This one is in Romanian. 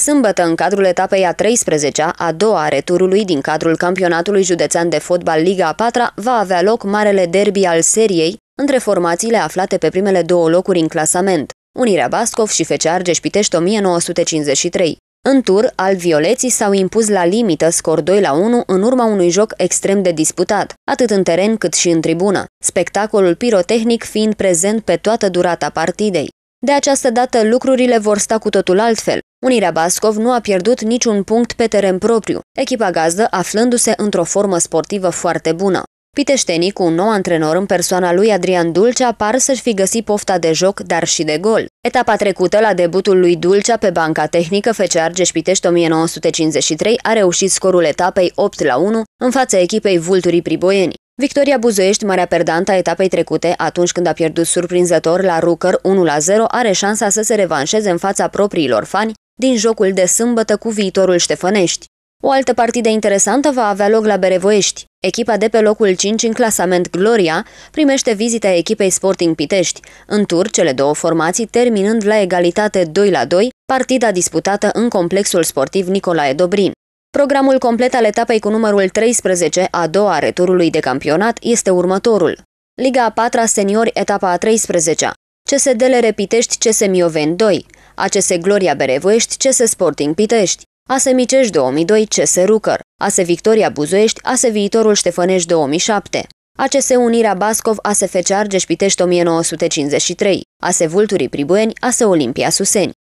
Sâmbătă, în cadrul etapei a 13-a, a doua a returului din cadrul campionatului județean de fotbal Liga a 4 va avea loc marele derby al seriei între formațiile aflate pe primele două locuri în clasament, Unirea Bascov și FC Argeș Pitești 1953. În tur, violeții s-au impus la limită scor 2 la 1 în urma unui joc extrem de disputat, atât în teren cât și în tribună, spectacolul pirotehnic fiind prezent pe toată durata partidei. De această dată, lucrurile vor sta cu totul altfel. Unirea Bascov nu a pierdut niciun punct pe teren propriu, echipa gazdă aflându-se într-o formă sportivă foarte bună. Piteștenii, cu un nou antrenor în persoana lui Adrian Dulcea, par să-și fi găsit pofta de joc, dar și de gol. Etapa trecută, la debutul lui Dulcea pe banca tehnică FC Argeș-Pitești 1953, a reușit scorul etapei 8 la 1 în fața echipei Vulturii Priboieni. Victoria Buzoiești, marea a etapei trecute, atunci când a pierdut surprinzător la Rucăr 1-0, are șansa să se revanșeze în fața propriilor fani din jocul de sâmbătă cu viitorul Ștefănești. O altă partidă interesantă va avea loc la Berevoiești. Echipa de pe locul 5 în clasament Gloria primește vizita echipei Sporting Pitești. În tur, cele două formații terminând la egalitate 2 2, partida disputată în complexul sportiv Nicolae Dobrin. Programul complet al etapei cu numărul 13, a doua returului de campionat, este următorul. Liga a patra seniori, etapa a 13-a. CSDL Repitești, CS Mioven 2. ACS Gloria Berevoiești, CS Sporting Pitești. AS Micești 2002, CS Rucăr. AS Victoria Buzoiești, AS Viitorul Ștefănești 2007. ACS Unirea Bascov, AS FC Argeș Pitești 1953. AS Vulturii Pribueni, AS Olimpia Suseni.